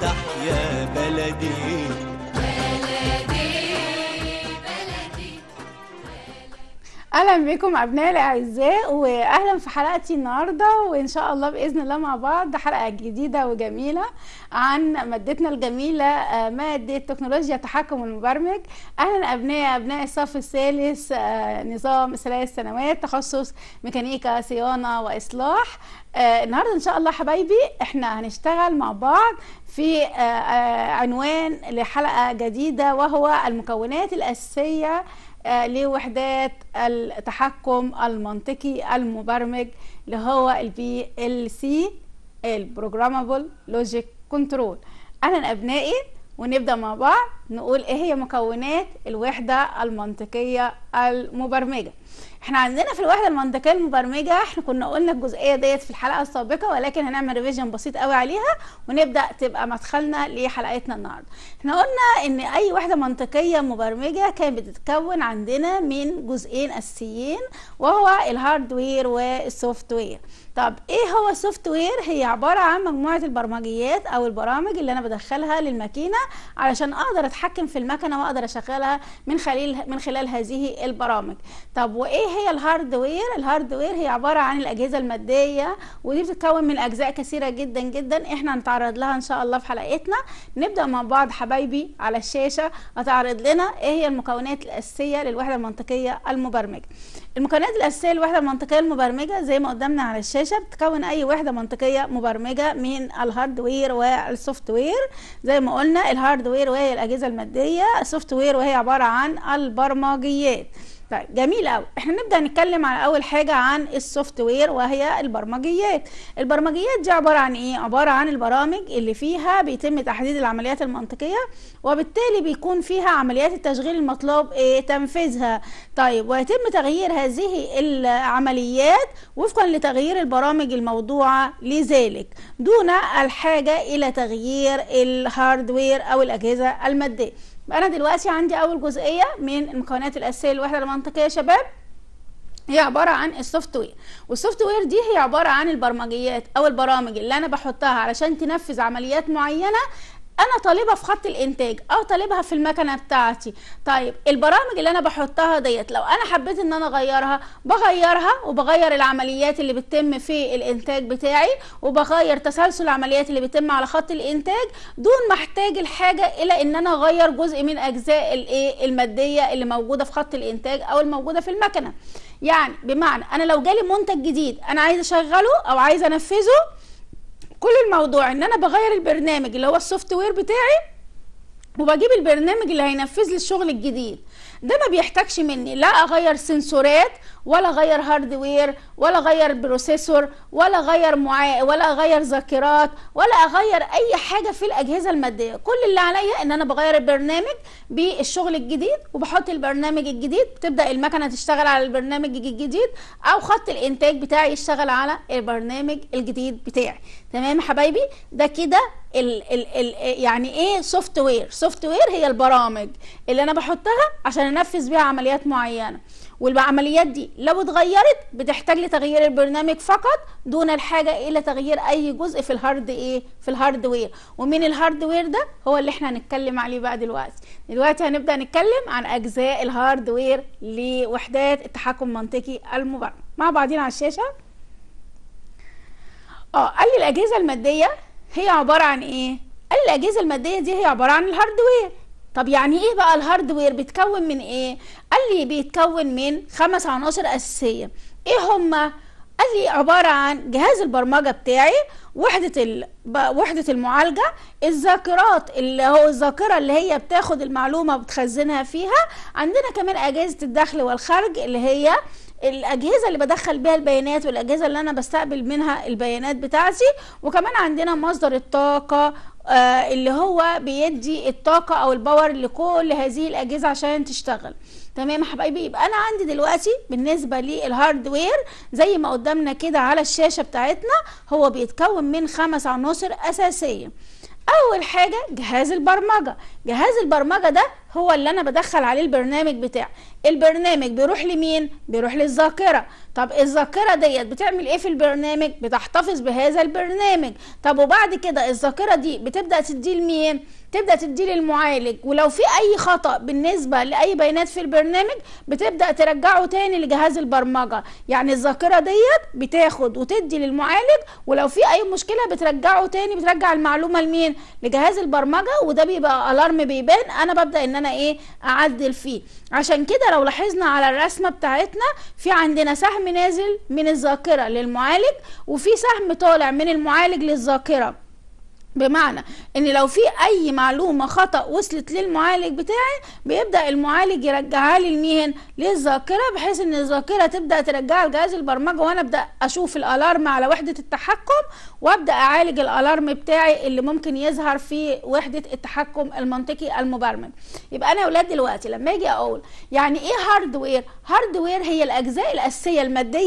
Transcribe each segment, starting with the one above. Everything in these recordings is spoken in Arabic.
تحيا بلدي اهلا بكم ابنائي الاعزاء واهلا في حلقتي النهارده وان شاء الله باذن الله مع بعض حلقه جديده وجميله عن مادتنا الجميله آه، ماده تكنولوجيا تحكم المبرمج اهلا ابنائي ابناء الصف الثالث آه، نظام ثلاث سنوات تخصص ميكانيكا صيانه واصلاح آه، النهارده ان شاء الله حبايبي احنا هنشتغل مع بعض في عنوان لحلقه جديده وهو المكونات الاساسيه آه، لوحدات التحكم المنطقي المبرمج اللي هو البي ال سي البروجرامبل لوجيك كنترول اهلا ابنائي ونبدا مع بعض نقول ايه هي مكونات الوحده المنطقيه المبرمجه احنا عندنا في الوحده المنطقيه المبرمجه احنا كنا قلنا الجزئيه ديت في الحلقه السابقه ولكن هنعمل ريفيجن بسيط قوي عليها ونبدا تبقى مدخلنا لحلقتنا النهارده احنا قلنا ان اي وحده منطقيه مبرمجه كانت بتتكون عندنا من جزئين اساسيين وهو الهاردوير والسوفتوير وير طب ايه هو السوفت وير هي عباره عن مجموعه البرمجيات او البرامج اللي انا بدخلها للماكينه علشان اقدر اتحكم في المكنه واقدر اشغلها من خلال من خلال هذه البرامج طب وايه هي الهاردوير الهاردوير هي عباره عن الاجهزه الماديه ودي بتتكون من اجزاء كثيره جدا جدا احنا هنتعرض لها ان شاء الله في حلقتنا نبدا مع بعض حبايبي على الشاشه هتعرض لنا ايه هي المكونات الاساسيه للوحده المنطقيه المبرمجه المكونات الاساسيه للوحده المنطقيه المبرمجه زي ما قدامنا على الشاشه الشاشه بتكون اي وحده منطقيه مبرمجه من الهاردوير والسوفت وير زي ما قلنا الهاردوير وهي الاجهزه الماديه السوفت وير وهي عباره عن البرمجيات طيب جميل قوي احنا نبدا نتكلم على اول حاجه عن السوفت وير وهي البرمجيات البرمجيات دي عباره عن ايه عباره عن البرامج اللي فيها بيتم تحديد العمليات المنطقيه وبالتالي بيكون فيها عمليات التشغيل المطلوب ايه تنفيذها طيب ويتم تغيير هذه العمليات وفقا لتغيير البرامج الموضوعه لذلك دون الحاجه الى تغيير الهاردوير او الاجهزه الماديه يبقى انا دلوقتي عندي اول جزئيه من المكونات الاساسيه للوحده المنطقيه يا شباب هي عباره عن السوفت وير والسوفت وير دي هي عباره عن البرمجيات او البرامج اللي انا بحطها علشان تنفذ عمليات معينه انا طالبها في خط الانتاج او أه طالبها في المكنه بتاعتي طيب البرامج اللي انا بحطها ديت لو انا حبيت ان انا اغيرها بغيرها وبغير العمليات اللي بتتم في الانتاج بتاعي وبغير تسلسل العمليات اللي بتتم على خط الانتاج دون ما احتاج الحاجه الى ان انا اغير جزء من اجزاء الايه الماديه اللي موجوده في خط الانتاج او الموجوده في المكنه يعني بمعنى انا لو جالي منتج جديد انا عايز اشغله او عايز انفذه كل الموضوع ان انا بغير البرنامج اللي هو السوفت وير بتاعي وبجيب البرنامج اللي هينفذ لي الشغل الجديد ده ما بيحتاجش مني لا اغير سنسورات ولا اغير هاردوير ولا اغير بروسيسور ولا اغير معا... ولا اغير ذاكرات ولا اغير اي حاجه في الاجهزه الماديه كل اللي عليا ان انا بغير البرنامج بالشغل الجديد وبحط البرنامج الجديد تبدا المكنه تشتغل على البرنامج الجديد او خط الانتاج بتاعي يشتغل على البرنامج الجديد بتاعي تمام يا حبايبي ده كده ال ال ال يعني ايه سوفت وير سوفت وير هي البرامج اللي انا بحطها عشان انفذ بيها عمليات معينه والعمليات دي لو اتغيرت بتحتاج لتغيير البرنامج فقط دون الحاجه الى تغيير اي جزء في الهارد ايه في الهاردوير ومين الهاردوير ده هو اللي احنا هنتكلم عليه بقى دلوقتي دلوقتي هنبدا نتكلم عن اجزاء الهاردوير لوحدات التحكم المنطقي المبرمج مع بعضين على الشاشه اه قال لي الاجهزه الماديه هي عباره عن ايه قال لي الاجهزه الماديه دي هي عباره عن الهاردوير طب يعني ايه بقى الهاردوير بيتكون من ايه قال لي بيتكون من خمس عناصر اساسيه ايه هما قال لي عباره عن جهاز البرمجه بتاعي وحده ال... وحده المعالجه الذاكرات اللي هو الذاكره اللي هي بتاخد المعلومه وبتخزنها فيها عندنا كمان اجهزه الدخل والخرج اللي هي الاجهزه اللي بدخل بيها البيانات والاجهزه اللي انا بستقبل منها البيانات بتاعتي وكمان عندنا مصدر الطاقه آه، اللي هو بيدي الطاقه او الباور لكل هذه الاجهزه عشان تشتغل تمام يا حبايبي يبقى انا عندي دلوقتي بالنسبه للهاردوير زي ما قدامنا كده على الشاشه بتاعتنا هو بيتكون من خمس عناصر اساسيه اول حاجه جهاز البرمجه جهاز البرمجه ده هو اللي انا بدخل عليه البرنامج بتاعي البرنامج بيروح لمين بيروح للذاكره طب الذاكره ديت بتعمل ايه في البرنامج بتحتفظ بهذا البرنامج طب وبعد كده الذاكره دي بتبدا تديه لمين تبدا تديه للمعالج ولو في اي خطا بالنسبه لاي بيانات في البرنامج بتبدا ترجعه تاني لجهاز البرمجه يعني الذاكره ديت بتاخد وتدي للمعالج ولو في اي مشكله بترجعه تاني بترجع المعلومه لمين لجهاز البرمجه وده بيبقى الارم بيبان انا ببدا ان انا ايه اعدل فيه عشان كده لو لاحظنا على الرسمه بتاعتنا في عندنا سهم نازل من الذاكره للمعالج وفي سهم طالع من المعالج للذاكره بمعنى ان لو في اي معلومه خطا وصلت للمعالج بتاعي بيبدا المعالج يرجعها لي لمين للذاكره بحيث ان الذاكره تبدا ترجعها لجهاز البرمجه وانا ابدا اشوف الالارم على وحده التحكم وابدا اعالج الالارم بتاعي اللي ممكن يظهر في وحده التحكم المنطقي المبرمج يبقى انا يا اولاد دلوقتي لما اجي اقول يعني ايه هاردوير هاردوير هي الاجزاء الاساسيه الماديه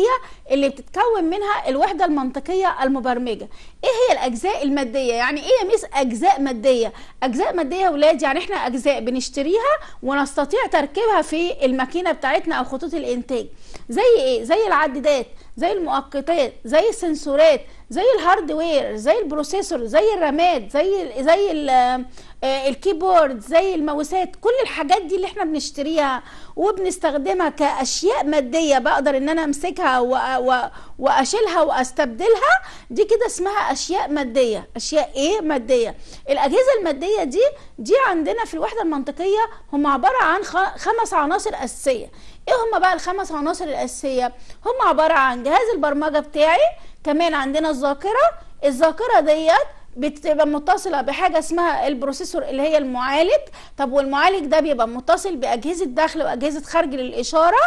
اللي بتتكون منها الوحده المنطقيه المبرمجه ايه هي الاجزاء الماديه يعني ايه يا ميس اجزاء ماديه اجزاء ماديه يا ولاد يعني احنا اجزاء بنشتريها ونستطيع تركيبها في الماكينه بتاعتنا او خطوط الانتاج زي ايه زي العدادات زي المؤقتات زي السنسورات زي الهاردوير زي البروسيسور زي الرامات زي الـ زي الـ آه، الكيبورد زي الماوسات كل الحاجات دي اللي احنا بنشتريها وبنستخدمها كاشياء ماديه بقدر ان انا امسكها واشيلها واستبدلها دي كده اسمها اشياء ماديه اشياء ايه ماديه الاجهزه الماديه دي دي عندنا في الوحده المنطقيه هم عباره عن خمس عناصر اساسيه ايه هم بقى الخمس عناصر الاساسيه هم عباره عن جهاز البرمجه بتاعي كمان عندنا الذاكره الذاكره ديت بتبقى متصله بحاجه اسمها البروسيسور اللي هي المعالج طب والمعالج ده بيبقى متصل باجهزه داخل واجهزه خارج للاشاره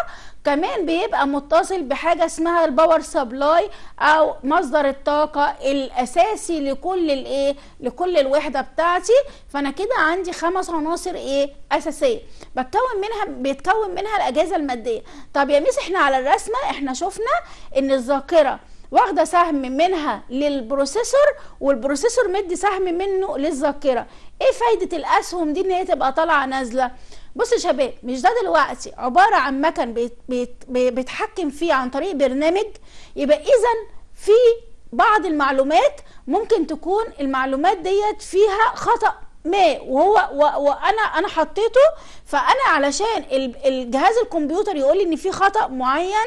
كمان بيبقى متصل بحاجه اسمها الباور سبلاي او مصدر الطاقه الاساسي لكل الايه لكل الوحده بتاعتي فانا كده عندي خمس عناصر ايه اساسيه بتكون منها بيتكون منها الاجهزه الماديه طب يا ميس احنا على الرسمه احنا شفنا ان الذاكره واخده سهم منها للبروسيسور والبروسيسور مدي سهم منه للذاكره ايه فايده الاسهم دي ان هي تبقى طالعه نازله بص يا شباب مش ده دلوقتي عباره عن مكن بيتحكم فيه عن طريق برنامج يبقى اذا في بعض المعلومات ممكن تكون المعلومات ديت فيها خطأ ما وهو وانا انا حطيته فانا علشان الجهاز الكمبيوتر يقول لي ان في خطأ معين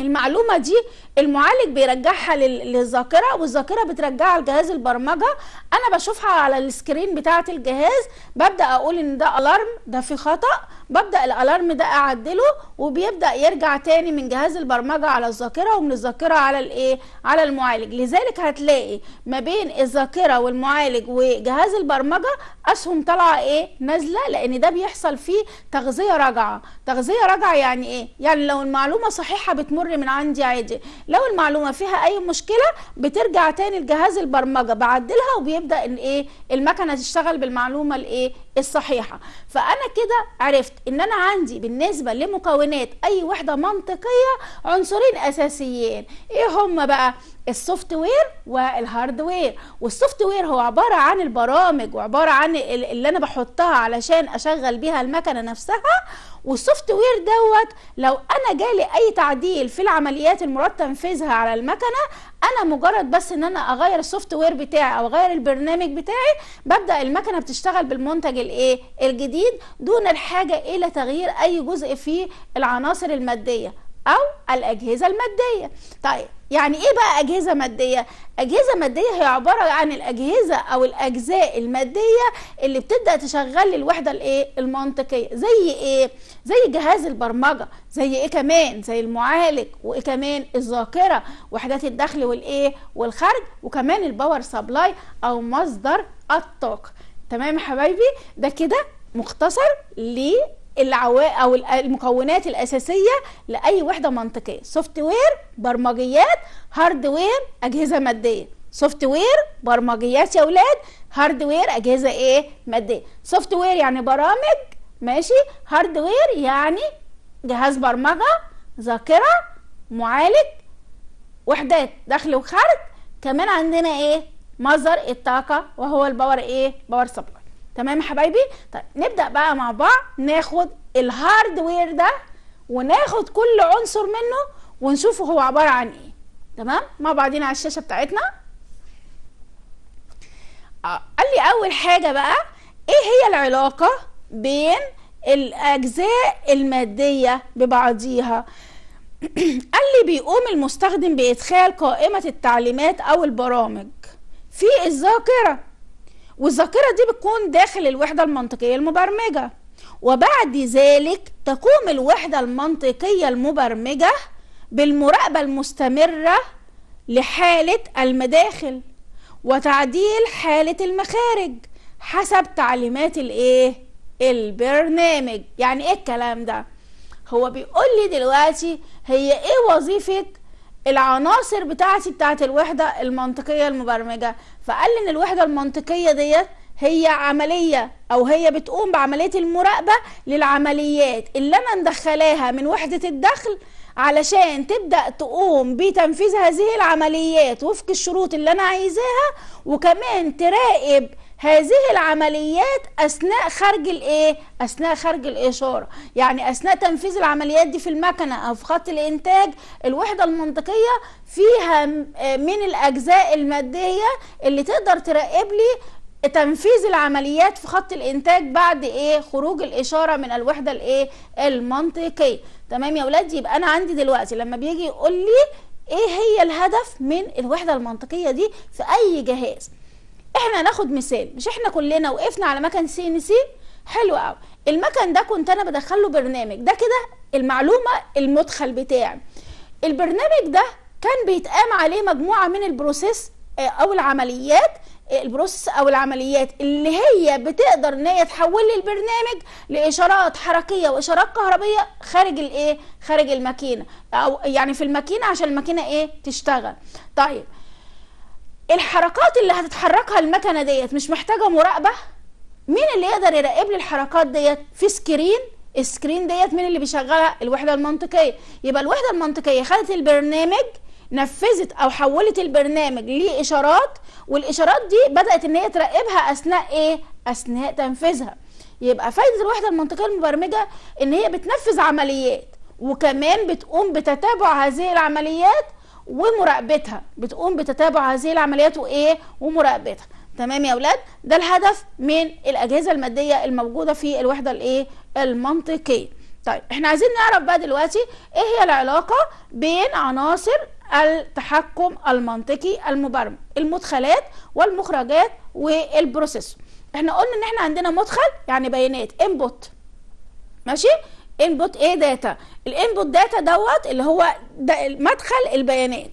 المعلومه دي المعالج بيرجعها للذاكره والذاكره بترجعها لجهاز البرمجه انا بشوفها على السكرين بتاعه الجهاز ببدا اقول ان ده الارم ده في خطا ببدا الالارم ده اعدله وبيبدا يرجع تاني من جهاز البرمجه على الذاكره ومن الذاكره على الايه على المعالج لذلك هتلاقي ما بين الذاكره والمعالج وجهاز البرمجه اسهم طالعه ايه نازله لان ده بيحصل فيه تغذيه راجعه تغذيه راجعه يعني ايه يعني لو المعلومه صحيحه بتمر من عندي عادي لو المعلومه فيها اي مشكله بترجع تاني لجهاز البرمجه بعدلها وبيبدا الايه المكنه تشتغل بالمعلومه الايه الصحيحه فانا كده عرفت ان انا عندي بالنسبه لمكونات اي وحده منطقيه عنصرين اساسيين ايه هما بقى السوفت وير والهارد وير والسوفت وير هو عباره عن البرامج وعباره عن اللي انا بحطها علشان اشغل بيها المكنه نفسها والسوفت وير دوت لو انا جالي اي تعديل في العمليات المراد تنفيذها على المكنه انا مجرد بس ان انا اغير السوفت وير بتاعي او اغير البرنامج بتاعي ببدا المكنه بتشتغل بالمنتج الايه الجديد دون الحاجه الى تغيير اي جزء في العناصر الماديه او الاجهزه الماديه طيب يعني ايه بقى اجهزه ماديه اجهزه ماديه هي عباره عن الاجهزه او الاجزاء الماديه اللي بتبدا تشغل الوحده الايه المنطقيه زي ايه زي جهاز البرمجه زي ايه كمان زي المعالج وايه كمان الذاكره وحدات الدخل والايه والخارج وكمان الباور سبلاي او مصدر الطاقه تمام يا حبايبي ده كده مختصر ليه العوا او المكونات الاساسيه لاي وحده منطقيه سوفت وير برمجيات هارد وير اجهزه ماديه سوفت وير برمجيات يا اولاد هارد وير اجهزه ايه ماديه سوفت وير يعني برامج ماشي هارد وير يعني جهاز برمجه ذاكره معالج وحدات دخل وخارج كمان عندنا ايه مصدر الطاقه وهو الباور ايه باور سبلاي تمام يا حبايبي طيب نبدا بقى مع بعض ناخد الهاردوير ده وناخد كل عنصر منه ونشوفه هو عباره عن ايه تمام مع بعضينا على الشاشه بتاعتنا آه. قال لي اول حاجه بقى ايه هي العلاقه بين الاجزاء الماديه ببعضيها قال لي بيقوم المستخدم بادخال قائمه التعليمات او البرامج في الذاكره والذاكرة دي بتكون داخل الوحدة المنطقية المبرمجة وبعد ذلك تقوم الوحدة المنطقية المبرمجة بالمراقبة المستمرة لحالة المداخل وتعديل حالة المخارج حسب تعليمات الايه البرنامج يعني ايه الكلام ده هو بيقول لي دلوقتي هي ايه وظيفة العناصر بتاعتي بتاعت الوحدة المنطقية المبرمجة فقال لي ان الوحدة المنطقية ديت هي عملية او هي بتقوم بعملية المراقبة للعمليات اللي انا مدخلاها من وحدة الدخل علشان تبدأ تقوم بتنفيذ هذه العمليات وفق الشروط اللي انا عايزاها وكمان تراقب هذه العمليات اثناء خارج الايه اثناء خارج الاشاره يعني اثناء تنفيذ العمليات دي في المكنه او في خط الانتاج الوحده المنطقيه فيها من الاجزاء الماديه اللي تقدر تراقب لي تنفيذ العمليات في خط الانتاج بعد ايه خروج الاشاره من الوحده الايه المنطقيه تمام يا اولاد يبقى انا عندي دلوقتي لما بيجي يقول لي ايه هي الهدف من الوحده المنطقيه دي في اي جهاز احنا هناخد مثال مش احنا كلنا وقفنا على مكن سي ان سي حلو قوي المكن ده كنت انا بدخله برنامج ده كده المعلومه المدخل بتاعي البرنامج ده كان بيتقام عليه مجموعه من البروسيس آه، او العمليات آه، البروسيس او العمليات اللي هي بتقدر ان هي تحول لي البرنامج لاشارات حركيه واشارات كهربيه خارج الايه خارج الماكينه او يعني في الماكينه عشان الماكينه ايه تشتغل طيب الحركات اللي هتتحركها المكنه ديت مش محتاجه مراقبه مين اللي يقدر يراقب لي الحركات ديت في سكرين السكرين ديت مين اللي بيشغلها الوحده المنطقيه يبقى الوحده المنطقيه خدت البرنامج نفذت او حولت البرنامج لاشارات والاشارات دي بدات ان هي تراقبها اثناء ايه اثناء تنفيذها يبقى فايده الوحده المنطقيه المبرمجه ان هي بتنفذ عمليات وكمان بتقوم بتتابع هذه العمليات ومراقبتها بتقوم بتتابع هذه العمليات وايه ومراقبتها تمام يا اولاد ده الهدف من الاجهزه الماديه الموجوده في الوحده الايه المنطقيه طيب احنا عايزين نعرف بقى دلوقتي ايه هي العلاقه بين عناصر التحكم المنطقي المبرمج المدخلات والمخرجات والبروسيسور احنا قلنا ان احنا عندنا مدخل يعني بيانات انبوت ماشي انبوت ايه داتا الانبوت داتا دوت اللي هو ده مدخل البيانات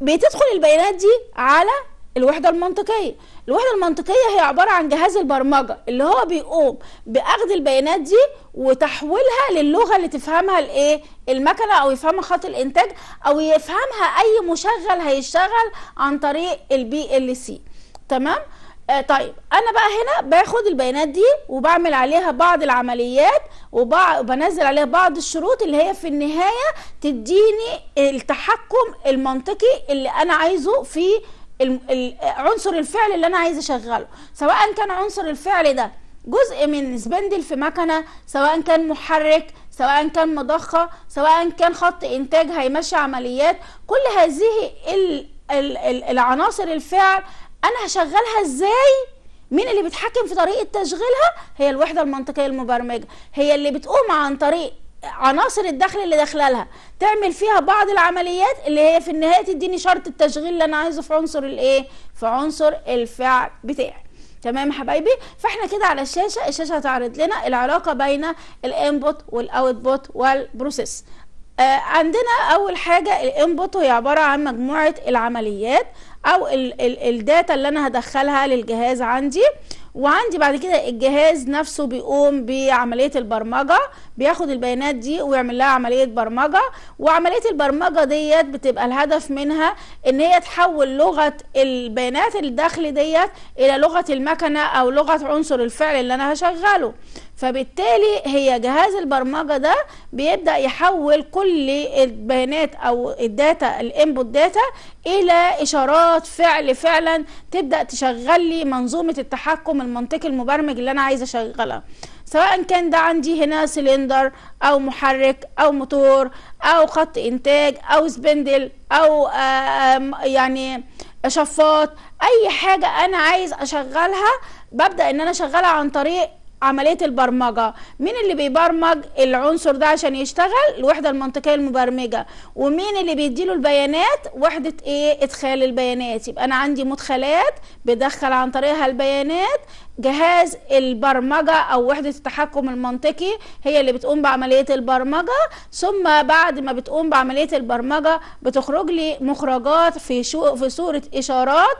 بتدخل البيانات دي على الوحده المنطقيه الوحده المنطقيه هي عباره عن جهاز البرمجه اللي هو بيقوم باخذ البيانات دي وتحويلها للغه اللي تفهمها الايه المكنه او يفهمها خط الانتاج او يفهمها اي مشغل هيشتغل عن طريق البي ال سي تمام آه طيب انا بقى هنا باخد البيانات دي وبعمل عليها بعض العمليات وبنزل عليها بعض الشروط اللي هي في النهايه تديني التحكم المنطقي اللي انا عايزه في عنصر الفعل اللي انا عايز اشغله سواء كان عنصر الفعل ده جزء من سبندل في مكنه سواء كان محرك سواء كان مضخه سواء كان خط انتاج هيمشي عمليات كل هذه ال العناصر الفعل انا هشغلها ازاي مين اللي بيتحكم في طريقه تشغيلها هي الوحده المنطقيه المبرمجه هي اللي بتقوم عن طريق عناصر الدخل اللي داخله لها تعمل فيها بعض العمليات اللي هي في النهايه تديني شرط التشغيل اللي انا عايزه في عنصر الايه في عنصر الفعل بتاعي تمام يا حبايبي فاحنا كده على الشاشه الشاشه هتعرض لنا العلاقه بين الانبوت والاوتبوت والبروسيس آه عندنا اول حاجه الانبوت هي عباره عن مجموعه العمليات او ال ال الداتا اللي انا هدخلها للجهاز عندي وعندي بعد كده الجهاز نفسه بيقوم بعملية البرمجة بياخد البيانات دي ويعمل لها عملية برمجة وعملية البرمجة ديت بتبقى الهدف منها ان هي تحول لغة البيانات الداخل ديت الى لغة المكنة او لغة عنصر الفعل اللي انا هشغله فبالتالي هي جهاز البرمجة ده بيبدأ يحول كل البيانات او الداتا الانبوت داتا الى اشارات فعل فعلا تبدا تشغل لي منظومه التحكم المنطقي المبرمج اللي انا عايزه اشغلها سواء كان ده عندي هنا سلندر او محرك او موتور او خط انتاج او سبندل او يعني شفاط اي حاجه انا عايز اشغلها ببدا ان انا اشغلها عن طريق عمليه البرمجه مين اللي بيبرمج العنصر ده عشان يشتغل الوحده المنطقيه المبرمجه ومين اللي بيديله البيانات وحده ايه ادخال البيانات يبقى انا عندي مدخلات بدخل عن طريقها البيانات جهاز البرمجه او وحده التحكم المنطقي هي اللي بتقوم بعمليه البرمجه ثم بعد ما بتقوم بعمليه البرمجه بتخرج لي مخرجات في في صوره اشارات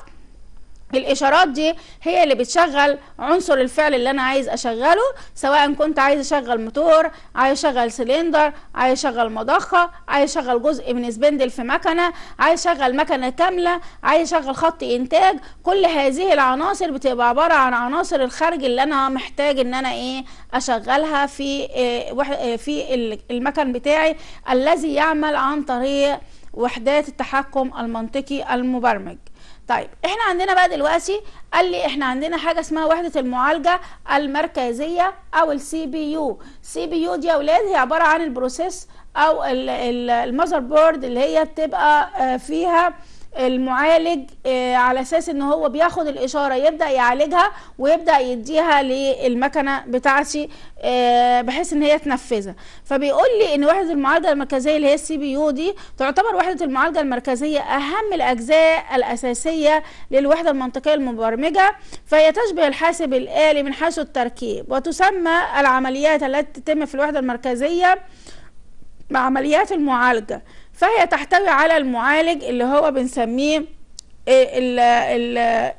الاشارات دي هي اللي بتشغل عنصر الفعل اللي انا عايز اشغله سواء كنت عايز اشغل موتور عايز اشغل سلندر عايز اشغل مضخه عايز اشغل جزء من سبندل في مكنه عايز اشغل مكنه كامله عايز اشغل خط انتاج كل هذه العناصر بتبقى عباره عن عناصر الخارج اللي انا محتاج ان انا ايه اشغلها في إيه في المكن بتاعي الذي يعمل عن طريق وحدات التحكم المنطقي المبرمج طيب احنا عندنا بقى دلوقتي قال لي احنا عندنا حاجه اسمها وحده المعالجه المركزيه او السي بي يو سي بي يو دي يا اولاد هي عباره عن البروسيس او المذر بورد اللي هي بتبقى آه، فيها آه المعالج آه، على اساس ان هو بياخد الاشاره يبدا يعالجها ويبدا يديها للمكنه بتاعتي آه، بحيث ان هي تنفذها فبيقول لي ان وحده المعالجه المركزيه اللي هي السي بي يو دي تعتبر وحده المعالجه المركزيه اهم الاجزاء الاساسيه للوحده المنطقيه المبرمجه فهي تشبه الحاسب الالي من حيث التركيب وتسمى العمليات التي تتم في الوحده المركزيه بعمليات المعالجه فهي تحتوي على المعالج اللي هو بنسميه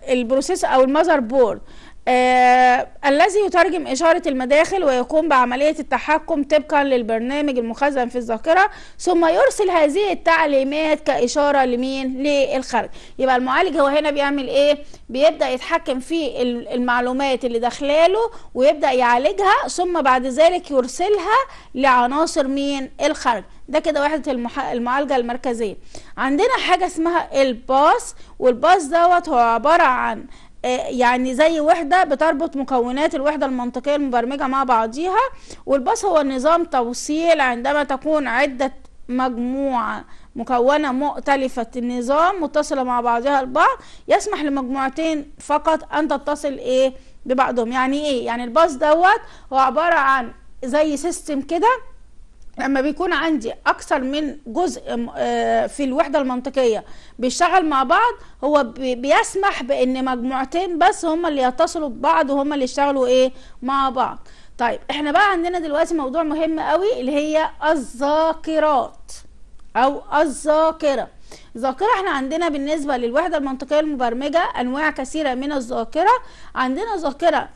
البروسيس او المذر بورد آه الذي يترجم إشارة المداخل ويقوم بعملية التحكم طبقا للبرنامج المخزن في الذاكرة ثم يرسل هذه التعليمات كإشارة لمين للخارج يبقى المعالج هو هنا بيعمل إيه بيبدأ يتحكم في المعلومات اللي داخلاله ويبدأ يعالجها ثم بعد ذلك يرسلها لعناصر مين الخارج ده كده وحدة المح... المعالجة المركزية عندنا حاجة اسمها الباص والباص دوت هو عبارة عن آه، يعني زي وحدة بتربط مكونات الوحدة المنطقية المبرمجة مع بعضيها والباص هو نظام توصيل عندما تكون عدة مجموعة مكونة مختلفة النظام متصلة مع بعضها البعض يسمح لمجموعتين فقط أن تتصل إيه ببعضهم يعني إيه يعني الباص دوت هو عبارة عن زي سيستم كده لما بيكون عندي اكثر من جزء آه، في الوحده المنطقيه بيشتغل مع بعض هو بيسمح بان مجموعتين بس هما اللي يتصلوا ببعض وهما اللي يشتغلوا ايه مع بعض طيب احنا بقى عندنا دلوقتي موضوع مهم قوي اللي هي الذاكرات او الذاكره ذاكرة احنا عندنا بالنسبه للوحده المنطقيه المبرمجه انواع كثيره من الذاكره عندنا ذاكره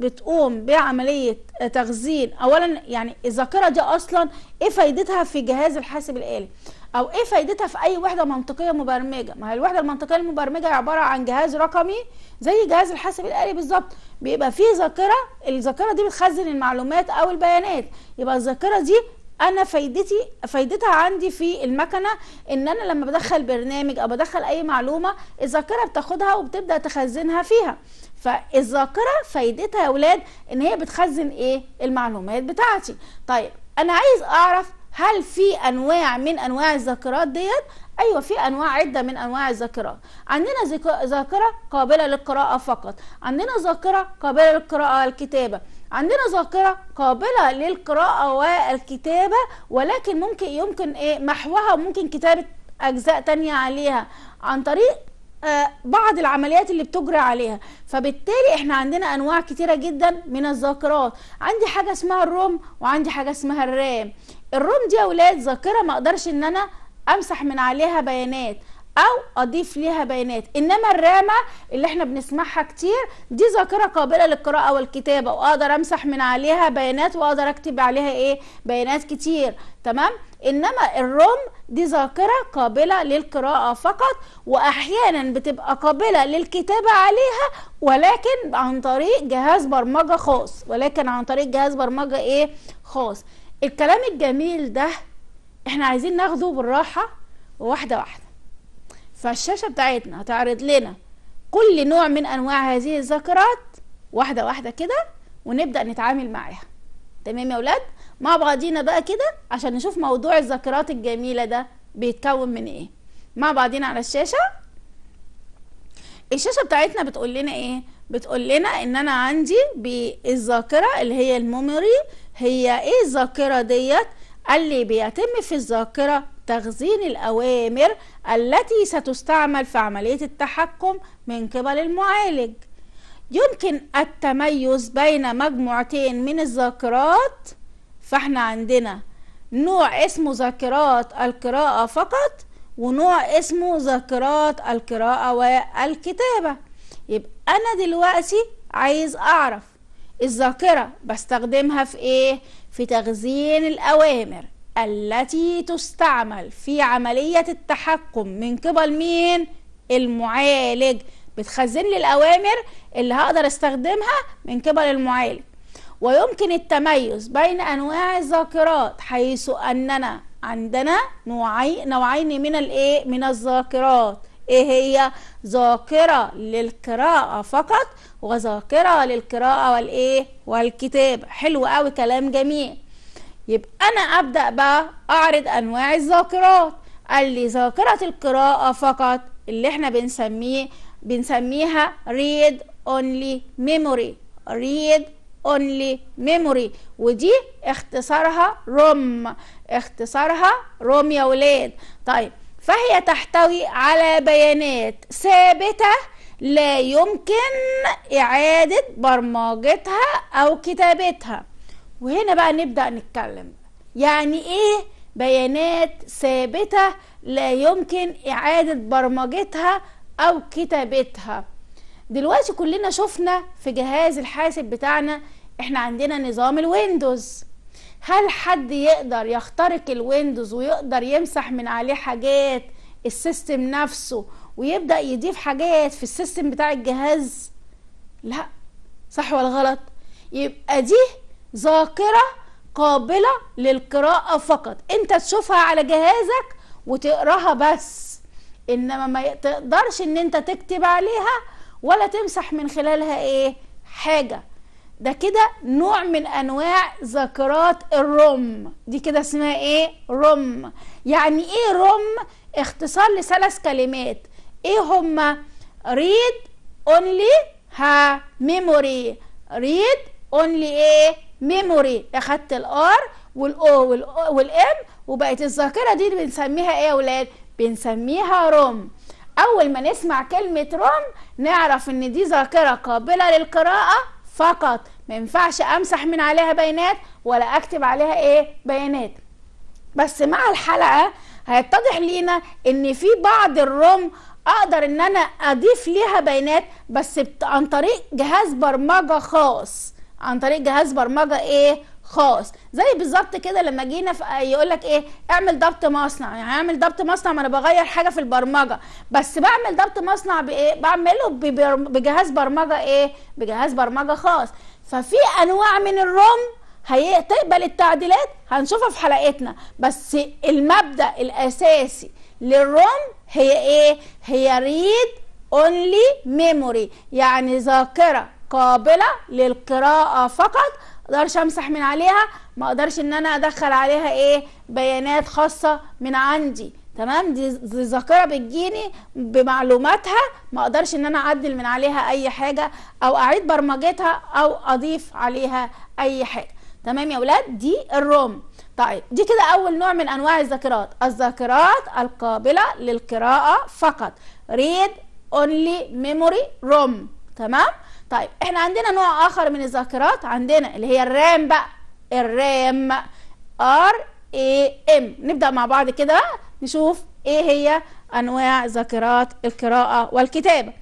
بتقوم بعمليه تخزين اولا يعني الذاكره دي اصلا ايه فايدتها في جهاز الحاسب الالي او ايه فايدتها في اي وحده منطقيه مبرمجه ما هي الوحده المنطقيه المبرمجه عباره عن جهاز رقمي زي جهاز الحاسب الالي بالظبط بيبقى فيه ذاكره الذاكره دي بتخزن المعلومات او البيانات يبقى الذاكره دي انا فايدتي فايدتها عندي في المكنه ان انا لما بدخل برنامج او بدخل اي معلومه الذاكره بتاخدها وبتبدا تخزنها فيها فالذاكره فايدتها يا اولاد ان هي بتخزن ايه المعلومات بتاعتي طيب انا عايز اعرف هل في انواع من انواع الذاكرات ديت ايوه في انواع عده من انواع الذاكرات عندنا ذاكره قابله للقراءه فقط عندنا ذاكره قابله للقراءه والكتابه عندنا ذاكره قابله للقراءه والكتابه ولكن ممكن يمكن ايه محوها وممكن كتابه اجزاء تانية عليها عن طريق آه، بعض العمليات اللي بتجرى عليها فبالتالي احنا عندنا انواع كتيره جدا من الذاكرات عندي حاجه اسمها الروم وعندي حاجه اسمها الرام الروم دي يا اولاد ذاكره ما اقدرش ان انا امسح من عليها بيانات او اضيف ليها بيانات انما الرامه اللي احنا بنسمعها كتير دي ذاكره قابله للقراءه والكتابه واقدر امسح من عليها بيانات واقدر اكتب عليها ايه بيانات كتير تمام انما الروم دي ذاكرة قابلة للقراءة فقط وأحيانا بتبقى قابلة للكتابة عليها ولكن عن طريق جهاز برمجة خاص ولكن عن طريق جهاز برمجة إيه خاص الكلام الجميل ده احنا عايزين ناخده بالراحة واحدة واحدة فالشاشة بتاعتنا هتعرض لنا كل نوع من أنواع هذه الذاكرات واحدة واحدة كده ونبدأ نتعامل معاها تمام يا ولاد؟ مع بعضينا بقى كده عشان نشوف موضوع الذاكرات الجميله ده بيتكون من ايه مع بعضينا على الشاشه الشاشه بتاعتنا بتقول لنا ايه بتقول لنا ان انا عندي بالذاكره اللي هي الميموري هي ايه الذاكره ديت قال لي بيتم في الذاكره تخزين الاوامر التي ستستعمل في عمليه التحكم من قبل المعالج يمكن التميز بين مجموعتين من الذاكرات فاحنا عندنا نوع اسمه ذاكرات القراءة فقط ونوع اسمه ذاكرات القراءة والكتابة يبقى أنا دلوقتي عايز أعرف الذاكرة بستخدمها في إيه؟ في تخزين الأوامر التي تستعمل في عملية التحكم من قبل مين؟ المعالج بتخزن لي الأوامر اللي هقدر استخدمها من قبل المعالج ويمكن التميز بين أنواع الذاكرات حيث أننا عندنا نوعين نوعين من الايه من الذاكرات ايه هي ذاكره للقراءه فقط وذاكره للقراءه والايه والكتابه حلو قوي كلام جميل يبقى انا ابدا بقى اعرض انواع الذاكرات قال لي ذاكره القراءه فقط اللي احنا بنسميه بنسميها read only memory read اونلي ميموري ودي اختصارها روم اختصارها روم يا ولاد طيب فهي تحتوي على بيانات ثابته لا يمكن اعاده برمجتها او كتابتها وهنا بقى نبدا نتكلم يعني ايه بيانات ثابته لا يمكن اعاده برمجتها او كتابتها دلوقتي كلنا شفنا في جهاز الحاسب بتاعنا احنا عندنا نظام الويندوز هل حد يقدر يخترق الويندوز ويقدر يمسح من عليه حاجات السيستم نفسه ويبدأ يضيف حاجات في السيستم بتاع الجهاز لا صح ولا غلط يبقى دي ذاكرة قابلة للقراءة فقط انت تشوفها على جهازك وتقراها بس انما ما تقدرش ان انت تكتب عليها ولا تمسح من خلالها ايه حاجة ده كده نوع من انواع ذاكرات الروم دي كده اسمها ايه روم يعني ايه روم اختصار لثلاث كلمات ايه هما read only ها memory read only ايه memory اخدت الار والاو والام وبقت الذاكره دي بنسميها ايه يا اولاد بنسميها روم اول ما نسمع كلمه روم نعرف ان دي ذاكره قابله للقراءه فقط ما ينفعش امسح من عليها بيانات ولا اكتب عليها ايه بيانات بس مع الحلقه هيتضح لينا ان في بعض الروم اقدر ان انا اضيف ليها بيانات بس عن طريق جهاز برمجه خاص عن طريق جهاز برمجه ايه خاص زي بالظبط كده لما جينا يقول لك ايه اعمل ضبط مصنع يعني اعمل ضبط مصنع ما انا بغير حاجه في البرمجه بس بعمل ضبط مصنع بايه بعمله بجهاز برمجه ايه بجهاز برمجه خاص ففي انواع من الروم هتقبل التعديلات هنشوفها في حلقتنا بس المبدا الاساسي للروم هي ايه هي ريد اونلي ميموري يعني ذاكره قابله للقراءه فقط اقدرش امسح من عليها ما اقدرش ان انا ادخل عليها ايه بيانات خاصه من عندي تمام دي ذاكره بتجيني بمعلوماتها ما اقدرش ان انا اعدل من عليها اي حاجه او اعيد برمجتها او اضيف عليها اي حاجه تمام يا ولاد دي الروم طيب دي كده اول نوع من انواع الذاكرات الذاكرات القابله للقراءه فقط read only memory روم تمام طيب احنا عندنا نوع اخر من الذاكرات عندنا اللي هي الرام بقى الرام ار اي ام نبدا مع بعض كده نشوف ايه هي انواع ذاكرات القراءه والكتابه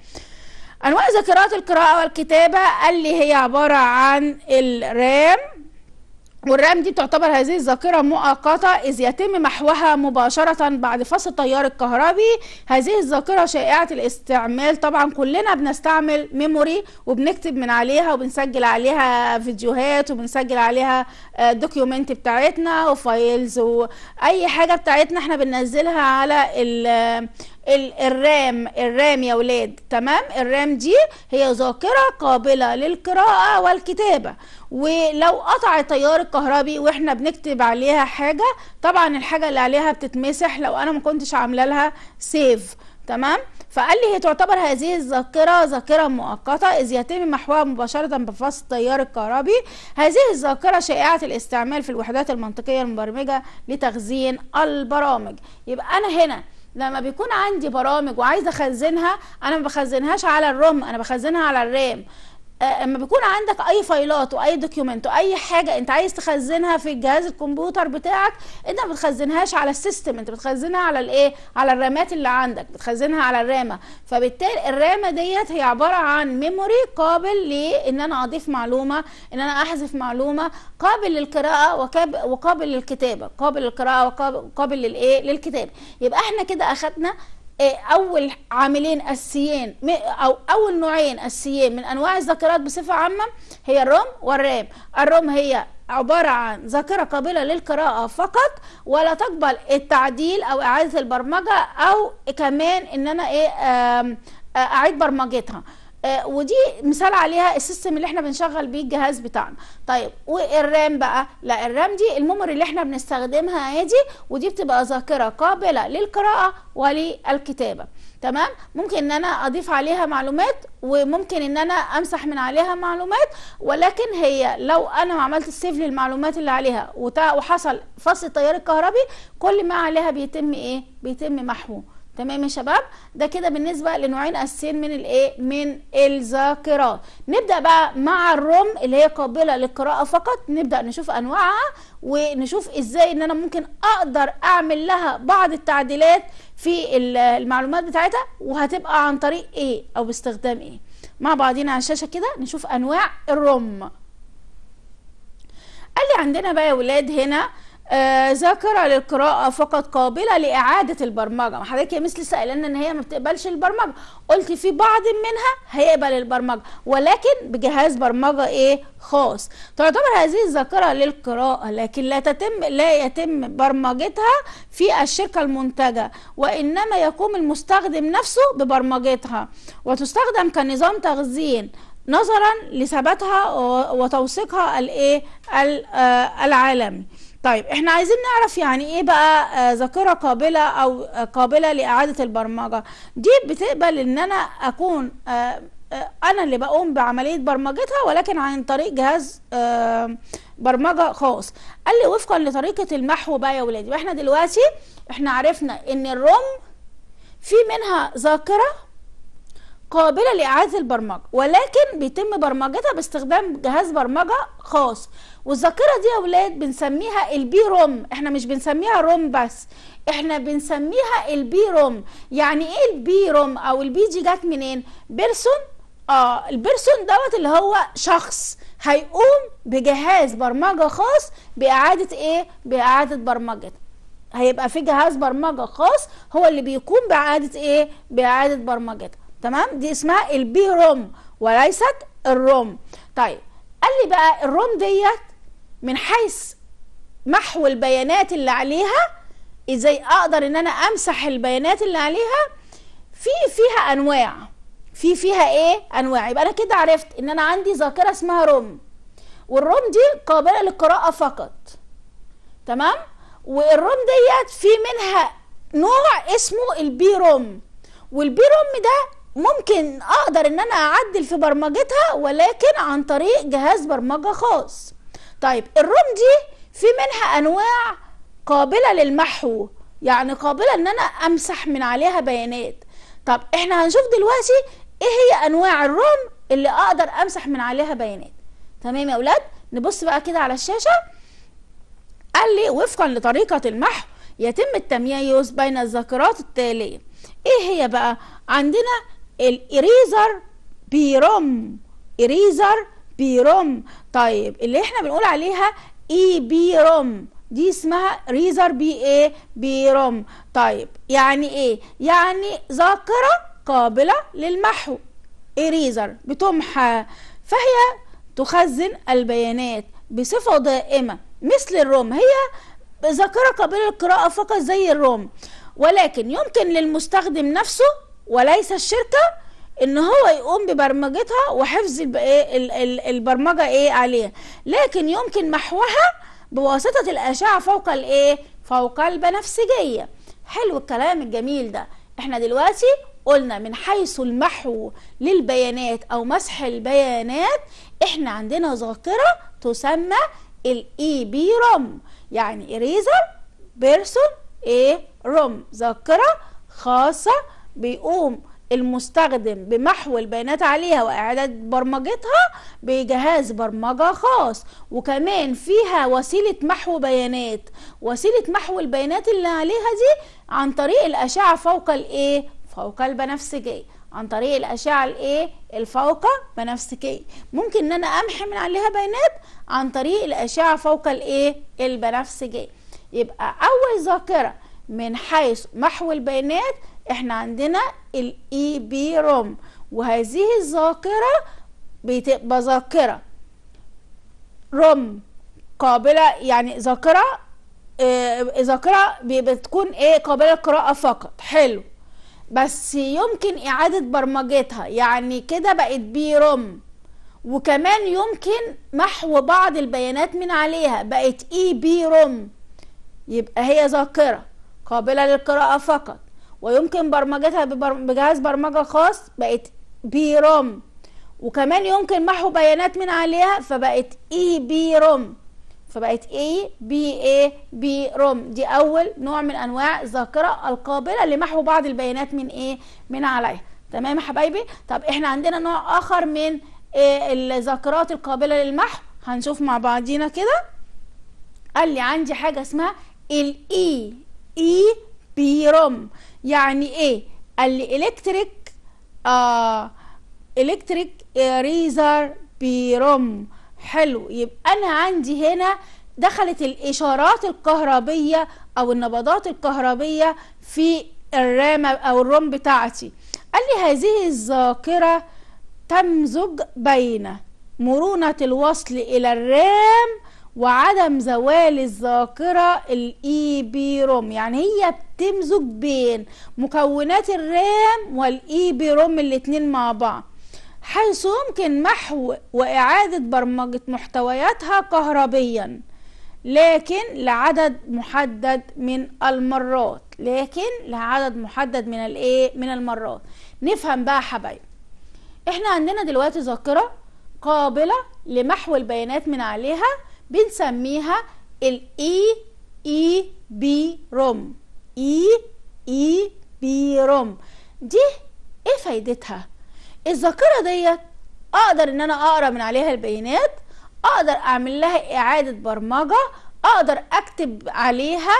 انواع ذاكرات القراءه والكتابه اللي هي عباره عن الرام والرام دي تعتبر هذه الذاكرة مؤقتة إذ يتم محوها مباشرة بعد فصل التيار الكهربي هذه الذاكرة شائعة الاستعمال طبعا كلنا بنستعمل ميموري وبنكتب من عليها وبنسجل عليها فيديوهات وبنسجل عليها دوكيومنت آه، بتاعتنا وفايلز وأي حاجة بتاعتنا احنا بننزلها على آه، ال الرام الرام يا ولاد تمام الرام دي هي ذاكرة قابلة للقراءة والكتابة ولو قطع التيار الكهربي واحنا بنكتب عليها حاجه طبعا الحاجه اللي عليها بتتمسح لو انا ما كنتش عامله لها سيف تمام فقال لي هي تعتبر هذه الذاكره ذاكره مؤقته اذ يتم محوها مباشره بفصل التيار الكهربي هذه الذاكره شائعه الاستعمال في الوحدات المنطقيه المبرمجه لتخزين البرامج يبقى انا هنا لما بيكون عندي برامج وعايزه اخزنها انا ما بخزنهاش على الروم انا بخزنها على الرام آه، اما بيكون عندك اي فايلات واي دوكيومنت واي حاجه انت عايز تخزنها في جهاز الكمبيوتر بتاعك انت ما بتخزنهاش على السيستم انت بتخزنها على الايه على الرامات اللي عندك بتخزنها على الرامه فبالتالي الرامه ديت هي عباره عن ميموري قابل لان انا اضيف معلومه ان انا احذف معلومه قابل للقراءه وقابل للكتابه قابل للقراءه وقابل للايه للكتابه يبقى احنا كده اخذنا إيه، اول عاملين اساسيين او اول نوعين اساسيين من انواع الذاكرات بصفه عامه هي الروم والرام الروم هي عبارة عن ذاكرة قابلة للقراءة فقط ولا تقبل التعديل أو إعادة البرمجة أو كمان إن أنا إيه أعيد برمجتها آه، ودي مثال عليها السيستم اللي احنا بنشغل بيه الجهاز بتاعنا طيب والرام بقى لا الرام دي الميموري اللي احنا بنستخدمها ادي ودي بتبقى ذاكره قابله للقراءه وللكتابه تمام ممكن ان انا اضيف عليها معلومات وممكن ان انا امسح من عليها معلومات ولكن هي لو انا ما عملت سيف للمعلومات اللي عليها وحصل فصل التيار الكهربي كل ما عليها بيتم ايه بيتم محوه تمام يا شباب ده كده بالنسبه لنوعين اساسيين من الايه من الذاكره نبدا بقى مع الروم اللي هي قابله للقراءه فقط نبدا نشوف انواعها ونشوف ازاي ان انا ممكن اقدر اعمل لها بعض التعديلات في المعلومات بتاعتها وهتبقى عن طريق ايه او باستخدام ايه مع بعضينا على الشاشه كده نشوف انواع الروم قال لي عندنا بقى يا ولاد هنا آه، ذاكره للقراءه فقط قابله لاعاده البرمجه حضرتك يا مثل سالنا ان هي ما بتقبلش البرمجه قلت في بعض منها هيقبل البرمجه ولكن بجهاز برمجه ايه خاص تعتبر هذه الذاكره للقراءه لكن لا تتم لا يتم برمجتها في الشركه المنتجه وانما يقوم المستخدم نفسه ببرمجتها وتستخدم كنظام تخزين نظرا لثباتها وتوثيقها الايه آه، العالمي طيب احنا عايزين نعرف يعني ايه بقى آه، ذاكره قابله او آه، قابله لاعاده البرمجه دي بتقبل ان انا اكون انا اللي بقوم بعمليه برمجتها ولكن عن طريق جهاز برمجه خاص قال لي وفقا لطريقه المحو بقى يا ولادي واحنا دلوقتي احنا عرفنا ان الروم في منها ذاكره قابلة لإعادة البرمجة ولكن بيتم برمجتها باستخدام جهاز برمجة خاص والذاكرة دي يا ولاد بنسميها البي روم احنا مش بنسميها روم بس احنا بنسميها البي روم يعني ايه البي روم او البي دي جت منين بيرسون اه البيرسون دوت اللي هو شخص هيقوم بجهاز برمجة خاص بإعادة ايه بإعادة برمجته هيبقى في جهاز برمجة خاص هو اللي بيقوم بإعادة ايه بإعادة برمجته تمام دي اسمها البي روم وليست الروم طيب قال لي بقى الروم ديت من حيث محو البيانات اللي عليها ازاي اقدر ان انا امسح البيانات اللي عليها في فيها انواع في فيها ايه انواع يبقى انا كده عرفت ان انا عندي ذاكره اسمها روم والروم دي قابله للقراءه فقط تمام والروم ديت في منها نوع اسمه البي روم والبي روم ده ممكن اقدر ان انا اعدل في برمجتها ولكن عن طريق جهاز برمجة خاص طيب الروم دي في منها انواع قابلة للمحو يعني قابلة ان انا امسح من عليها بيانات طب احنا هنشوف دلوقتي ايه هي انواع الروم اللي اقدر امسح من عليها بيانات تمام يا اولاد نبص بقى كده على الشاشة قال لي وفقا لطريقة المحو يتم التمييز بين الذاكرات التالية ايه هي بقى عندنا الإريزر بيرم إريزر بيرم طيب اللي احنا بنقول عليها اي e بي روم دي اسمها ريزر بي ايه بي روم طيب يعني ايه يعني ذاكره قابله للمحو إريزر بتمحى فهي تخزن البيانات بصفه دائمه مثل الروم هي ذاكره قابله للقراءه فقط زي الروم ولكن يمكن للمستخدم نفسه وليس الشركة ان هو يقوم ببرمجتها وحفظ إيه، البرمجة ايه عليها لكن يمكن محوها بواسطة الاشعة فوق الايه فوق البنفسجية حلو الكلام الجميل ده احنا دلوقتي قلنا من حيث المحو للبيانات او مسح البيانات احنا عندنا ذاكرة تسمى الاي بي روم يعني اريزر بيرسون ايه روم ذاكرة خاصة بيقوم المستخدم بمحو البيانات عليها واعداد برمجتها بجهاز برمجه خاص وكمان فيها وسيله محو بيانات وسيله محو البيانات اللي عليها دي عن طريق الاشعه فوق الايه فوق البنفسجيه عن طريق الاشعه الايه الفوق بنفسجيه ممكن ان انا امحي من عليها بيانات عن طريق الاشعه فوق الايه البنفسجيه يبقى اول ذاكره من حيث محو البيانات احنا عندنا الاي بي روم وهذه الذاكره بتبقى ذاكره روم قابله يعني ذاكره آه، ذاكره بتكون ايه قابله للقراءه فقط حلو بس يمكن اعاده برمجتها يعني كده بقت بي روم وكمان يمكن محو بعض البيانات من عليها بقت اي بي روم يبقى هي ذاكره قابله للقراءه فقط ويمكن برمجتها بجهاز برمجة خاص بقت بي روم وكمان يمكن محو بيانات من عليها فبقت اي بي روم فبقت اي بي اي بي روم دي اول نوع من انواع الذاكره القابله لمحو بعض البيانات من ايه من عليها تمام يا حبايبي طب احنا عندنا نوع اخر من إيه الذاكرات القابله للمحو هنشوف مع بعضينا كده قال لي عندي حاجه اسمها الاي اي بي روم يعني ايه قال لي الكتريك آه الكتريك ريزر بيرم حلو يبقى انا عندي هنا دخلت الاشارات الكهربيه او النبضات الكهربيه في الرامه او الروم بتاعتي قال لي هذه الذاكره تمزج بين مرونه الوصل الى الرام وعدم زوال الذاكرة الايبيروم يعني هي بتمزج بين مكونات الرام والايبيروم الاثنين الاتنين مع بعض حيث يمكن محو وإعادة برمجة محتوياتها كهربيا لكن لعدد محدد من المرات لكن لعدد محدد من الايه من المرات نفهم بقى حبايب احنا عندنا دلوقتي ذاكرة قابلة لمحو البيانات من عليها بنسميها الاي اي بي روم اي اي بي روم دي ايه فايدتها الذاكره ديت اقدر ان انا اقرا من عليها البيانات اقدر اعمل لها اعاده برمجه اقدر اكتب عليها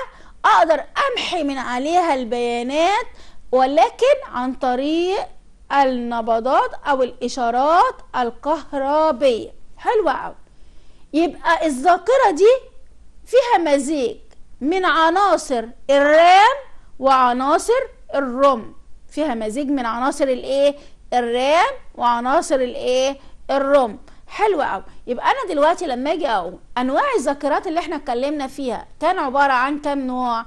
اقدر امحي من عليها البيانات ولكن عن طريق النبضات او الاشارات الكهربيه حلوه قوي يبقى الذاكرة دي فيها مزيج من عناصر الرام وعناصر الرم فيها مزيج من عناصر الايه الرام وعناصر الايه الرم حلو قوي يبقى انا دلوقتي لما اجي اقول انواع الذاكرات اللي احنا اتكلمنا فيها كان عباره عن كام نوع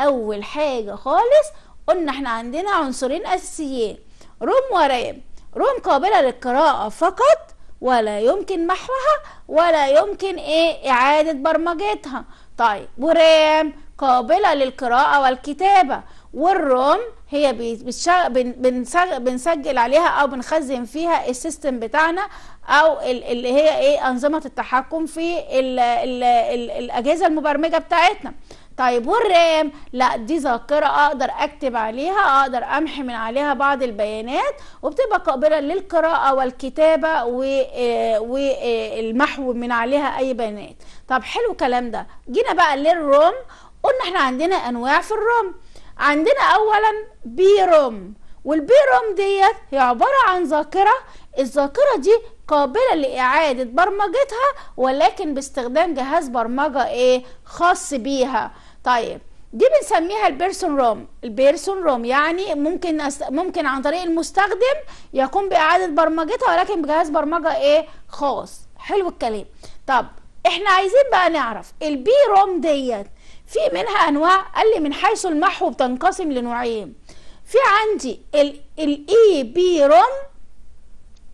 اول حاجه خالص قلنا احنا عندنا عنصرين اساسيين روم ورام روم قابله للقراءه فقط ولا يمكن محوها ولا يمكن ايه اعادة برمجتها طيب ورام قابلة للقراءة والكتابة والروم هي بنسجل عليها او بنخزن فيها السيستم بتاعنا او اللي هي ايه انظمه التحكم في الـ الـ الـ الاجهزه المبرمجه بتاعتنا طيب والرام لا دي ذاكره اقدر اكتب عليها اقدر امحي من عليها بعض البيانات وبتبقى قابله للقراءه والكتابه والمحو آه، آه، من عليها اي بيانات طب حلو الكلام ده جينا بقى للروم قلنا احنا عندنا انواع في الروم عندنا اولا بي روم والبي روم ديت هي عباره عن ذاكره الذاكره دي قابله لاعاده برمجتها ولكن باستخدام جهاز برمجه ايه خاص بيها طيب دي بنسميها البيرسون روم البيرسون روم يعني ممكن أس... ممكن عن طريق المستخدم يقوم باعاده برمجتها ولكن بجهاز برمجه ايه خاص حلو الكلام طب احنا عايزين بقى نعرف البي روم ديت في منها انواع قال لي من حيث المحو بتنقسم لنوعين في عندي الاي e بي روم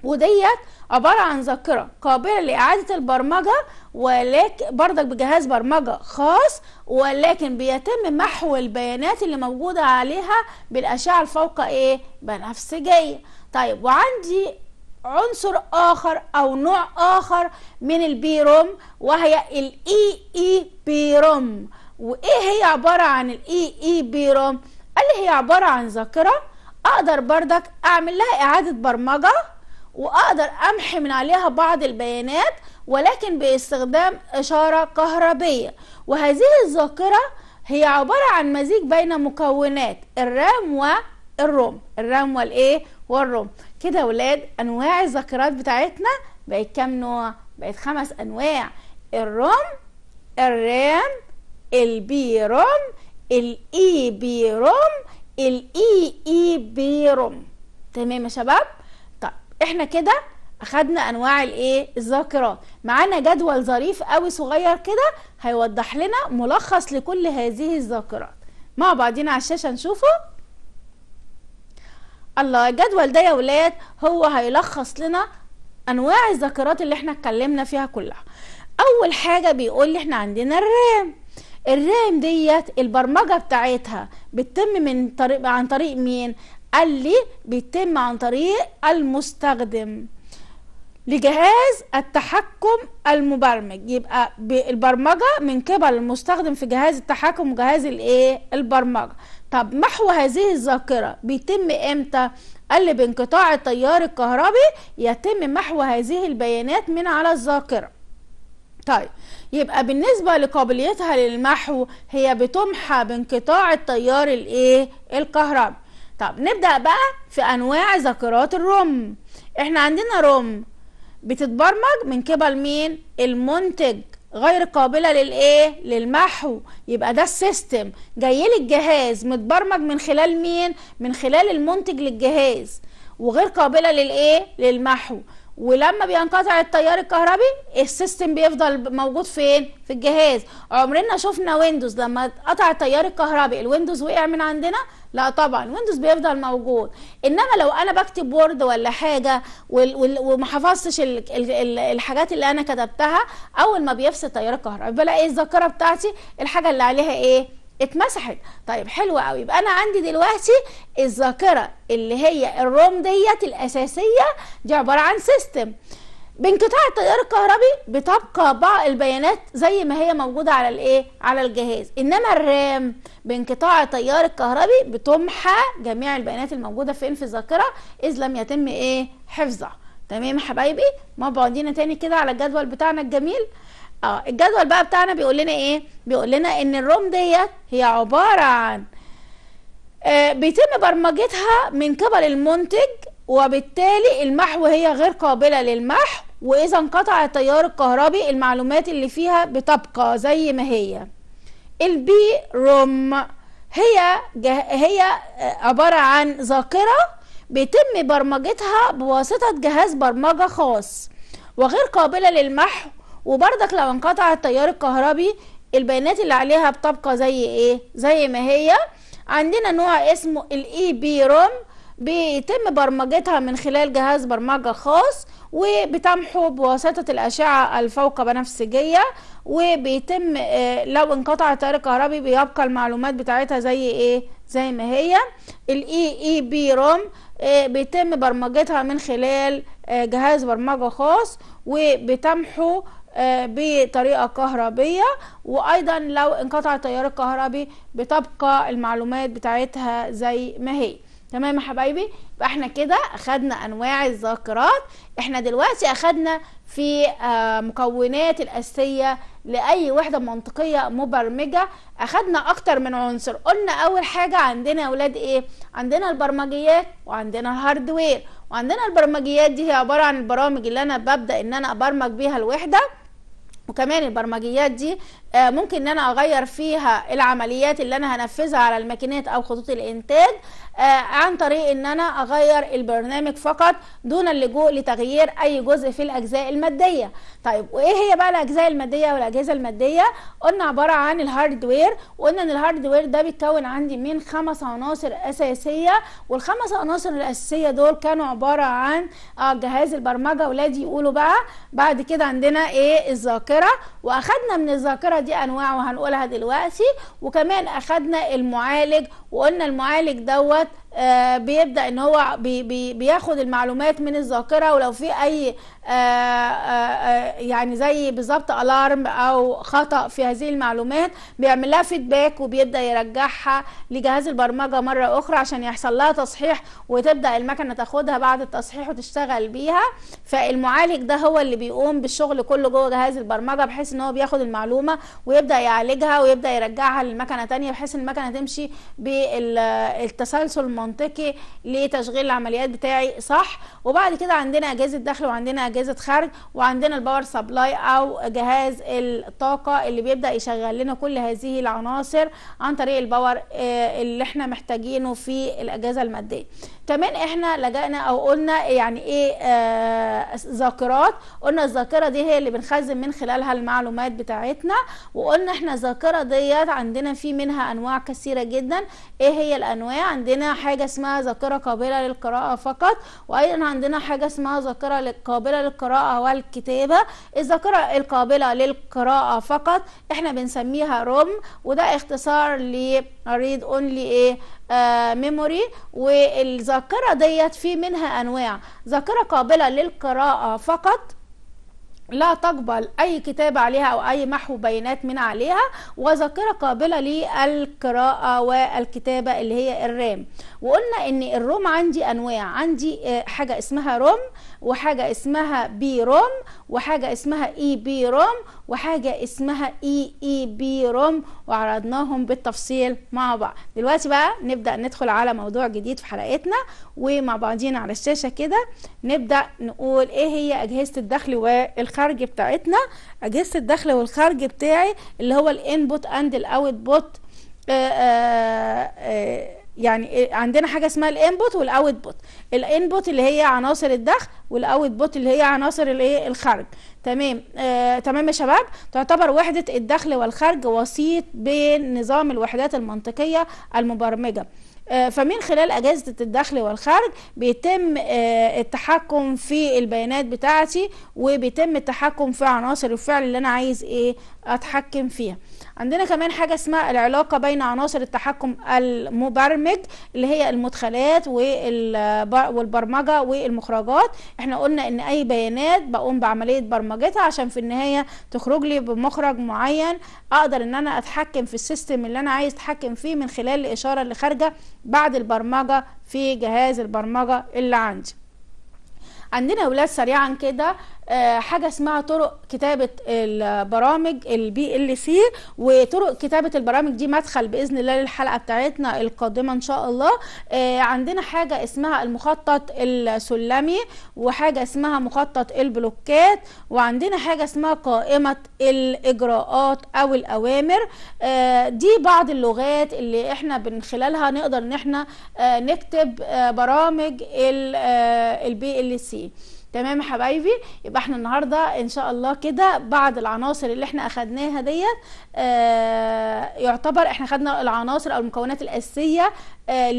وديت عبارة عن ذاكرة قابلة لإعادة البرمجة ولكن برضك بجهاز برمجة خاص ولكن بيتم محو البيانات اللي موجودة عليها بالأشعة الفوق إيه بنفسجية طيب وعندي عنصر آخر أو نوع آخر من البيروم وهي الإي إي e e بيروم وإيه هي عبارة عن الإي إي e بيروم اللي هي عبارة عن ذاكرة أقدر برضك أعمل لها إعادة برمجة واقدر امحي من عليها بعض البيانات ولكن باستخدام اشاره كهربيه وهذه الذاكره هي عباره عن مزيج بين مكونات الرام والروم الرام والايه والروم كده يا ولاد انواع الذاكرات بتاعتنا بقت كام نوع بقت خمس انواع الروم الرام البي روم الاي بي e روم الاي اي e بي e روم تمام يا شباب احنا كده اخدنا انواع الايه الذاكرات معانا جدول ظريف قوي صغير كده هيوضح لنا ملخص لكل هذه الذاكرات مع بعضينا على الشاشه نشوفه الله الجدول ده يا ولاد هو هيلخص لنا انواع الذاكرات اللي احنا اتكلمنا فيها كلها اول حاجه بيقول لي احنا عندنا الرام الرام ديت البرمجه بتاعتها بتتم من طريق عن طريق مين اللي بيتم عن طريق المستخدم لجهاز التحكم المبرمج يبقى البرمجة من قبل المستخدم في جهاز التحكم وجهاز الايه البرمجة طب محو هذه الذاكرة بيتم امتى قال لي بانقطاع التيار الكهربي يتم محو هذه البيانات من على الذاكرة طيب يبقى بالنسبة لقابليتها للمحو هي بتمحى بانقطاع التيار الايه الكهربي طب نبدأ بقى في أنواع ذاكرات الروم احنا عندنا روم بتتبرمج من قبل مين المنتج غير قابله للايه للمحو يبقى ده السيستم جاي لي الجهاز متبرمج من خلال مين من خلال المنتج للجهاز وغير قابله للايه للمحو ولما بينقطع التيار الكهربي السيستم بيفضل موجود فين في الجهاز عمرنا شفنا ويندوز لما قطع التيار الكهربي الويندوز وقع من عندنا لا طبعا ويندوز بيفضل موجود انما لو انا بكتب وورد ولا حاجه وما حفظتش الحاجات اللي انا كتبتها اول ما بيفصل التيار الكهربي بلاقي الذاكره بتاعتي الحاجه اللي عليها ايه اتمسحت طيب حلو قوي يبقى انا عندي دلوقتي الذاكره اللي هي الروم ديت الاساسيه دي عباره عن سيستم بانقطاع التيار الكهربي بتبقى بعض البيانات زي ما هي موجوده على الايه على الجهاز انما الرام بانقطاع التيار الكهربي بتمحى جميع البيانات الموجوده فين في الذاكره اذ لم يتم ايه حفظها تمام حبايبي ما بعدين تاني كده على الجدول بتاعنا الجميل اه الجدول بقى بتاعنا بيقول لنا ايه بيقول لنا ان الروم ديت هي عباره عن آه بيتم برمجتها من قبل المنتج وبالتالي المحو هي غير قابله للمحو واذا انقطع التيار الكهربي المعلومات اللي فيها بتبقى زي ما هي البي روم هي هي آه، عباره عن ذاكره بيتم برمجتها بواسطه جهاز برمجه خاص وغير قابله للمحو وبرضك لو انقطع التيار الكهربي البيانات اللي عليها بتبقى زي ايه زي ما هي عندنا نوع اسمه الاي بي روم بيتم برمجتها من خلال جهاز برمجة خاص وبتمحو بواسطة الأشعة الفوق بنفسجية وبيتم آه، لو انقطع التيار الكهربي بيبقى المعلومات بتاعتها زي ايه زي ما هي الاي اي بي روم بيتم برمجتها من خلال آه، جهاز برمجة خاص وبتمحو آه، بطريقه كهربيه وايضا لو انقطع التيار الكهربي بتبقى المعلومات بتاعتها زي ما هي تمام يا حبايبي يبقى احنا كده اخدنا انواع الذاكرات احنا دلوقتي اخدنا في آه، مكونات الاساسيه لاي وحده منطقيه مبرمجه اخدنا اكتر من عنصر قلنا اول حاجه عندنا يا اولاد ايه عندنا البرمجيات وعندنا الهاردوير وعندنا البرمجيات دي هي عباره عن البرامج اللي انا ببدا ان انا ابرمج بيها الوحده وكمان البرمجيات دي آه، ممكن ان انا اغير فيها العمليات اللي انا هنفذها على الماكينات او خطوط الانتاج آه، عن طريق ان انا اغير البرنامج فقط دون اللجوء لتغيير اي جزء في الاجزاء الماديه طيب وايه هي بقى الاجزاء الماديه والاجهزه الماديه قلنا عباره عن الهاردوير وقلنا ان الهاردوير ده بيتكون عندي من خمس عناصر اساسيه والخمس عناصر الاساسيه دول كانوا عباره عن آه، جهاز البرمجه ولادي يقولوا بقى بعد كده عندنا ايه الذاكره واخدنا من الذاكره دي انواع وهنقولها دلوقتي وكمان اخدنا المعالج وقلنا المعالج دوت آه، بيبدا ان هو بي بي بياخد المعلومات من الذاكره ولو في اي آه، آه، يعني زي بالظبط الارم او خطا في هذه المعلومات بيعمل لها فيدباك وبيبدا يرجعها لجهاز البرمجه مره اخرى عشان يحصل لها تصحيح وتبدا المكنه تاخدها بعد التصحيح وتشتغل بيها فالمعالج ده هو اللي بيقوم بالشغل كله جوه جهاز البرمجه بحيث ان هو بياخد المعلومه ويبدا يعالجها ويبدا يرجعها للمكنه تانية بحيث المكنه تمشي بالتسلسل منطقي لتشغيل العمليات بتاعي صح وبعد كده عندنا اجهزه دخل وعندنا اجهزه خارج وعندنا الباور سبلاي او جهاز الطاقه اللي بيبدا يشغل لنا كل هذه العناصر عن طريق الباور آه، اللي احنا محتاجينه في الاجهزه الماديه كمان احنا لجأنا او قلنا يعني ايه آه ذاكرات قلنا الذاكره دي هي اللي بنخزن من خلالها المعلومات بتاعتنا وقلنا احنا الذاكره ديت عندنا في منها انواع كثيره جدا ايه هي الانواع عندنا حاجة حاجة اسمها ذاكرة قابلة للقراءة فقط وأيضا عندنا حاجة اسمها ذاكرة قابلة للقراءة والكتابة الذاكرة القابلة للقراءة فقط احنا بنسميها روم وده اختصار لريد اونلي ايه ميموري آه، والذاكرة ديت في منها أنواع ذاكرة قابلة للقراءة فقط لا تقبل أي كتابة عليها أو أي محو بيانات من عليها وذاكرة قابلة للقراءة والكتابة اللي هي الرام وقلنا إن الروم عندي أنواع عندي آه، حاجة اسمها روم وحاجة اسمها بي روم وحاجة اسمها اي بي روم وحاجه اسمها اي اي بي روم وعرضناهم بالتفصيل مع بعض دلوقتي بقى نبدا ندخل على موضوع جديد في حلقتنا ومع بعضينا على الشاشه كده نبدا نقول ايه هي اجهزه الدخل والخارج بتاعتنا اجهزه الدخل والخارج بتاعي اللي هو الانبوت اند الاوتبوت آآ آه، آآ آه، آه، يعني إيه، عندنا حاجه اسمها الانبوت والاوتبوت الانبوت اللي هي عناصر الدخل والاوتبوت اللي هي عناصر الايه الخارج تمام آه تمام يا شباب تعتبر وحده الدخل والخرج وسيط بين نظام الوحدات المنطقيه المبرمجه آه، فمن خلال أجهزة الدخل والخارج بيتم آه، التحكم في البيانات بتاعتي وبيتم التحكم في عناصر الفعل اللي أنا عايز إيه أتحكم فيها عندنا كمان حاجة اسمها العلاقة بين عناصر التحكم المبرمج اللي هي المدخلات والبرمجة والمخرجات احنا قلنا ان اي بيانات بقوم بعملية برمجتها عشان في النهاية تخرج لي بمخرج معين اقدر ان انا اتحكم في السيستم اللي انا عايز اتحكم فيه من خلال الاشارة اللي خارجة بعد البرمجة في جهاز البرمجة اللي عندي عندنا ولاد سريعا كده آه، حاجه اسمها طرق كتابه البرامج البي ال سي وطرق كتابه البرامج دي مدخل باذن الله للحلقه بتاعتنا القادمه ان شاء الله آه، عندنا حاجه اسمها المخطط السلمي وحاجه اسمها مخطط البلوكات وعندنا حاجه اسمها قائمه الاجراءات او الاوامر آه، دي بعض اللغات اللي احنا من خلالها نقدر ان احنا نكتب برامج البي ال سي تمام يا حبايبي يبقى احنا النهارده ان شاء الله كده بعد العناصر اللي احنا اخدناها ديت آه، يعتبر احنا خدنا العناصر او المكونات الاساسيه آه،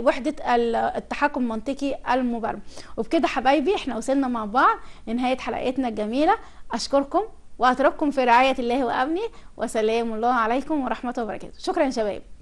لوحده آه، التحكم المنطقي المبرمج وبكده حبايبي احنا وصلنا مع بعض لنهايه حلقتنا الجميله اشكركم واترككم في رعايه الله وامنه وسلام الله عليكم ورحمه وبركاته شكرا يا شباب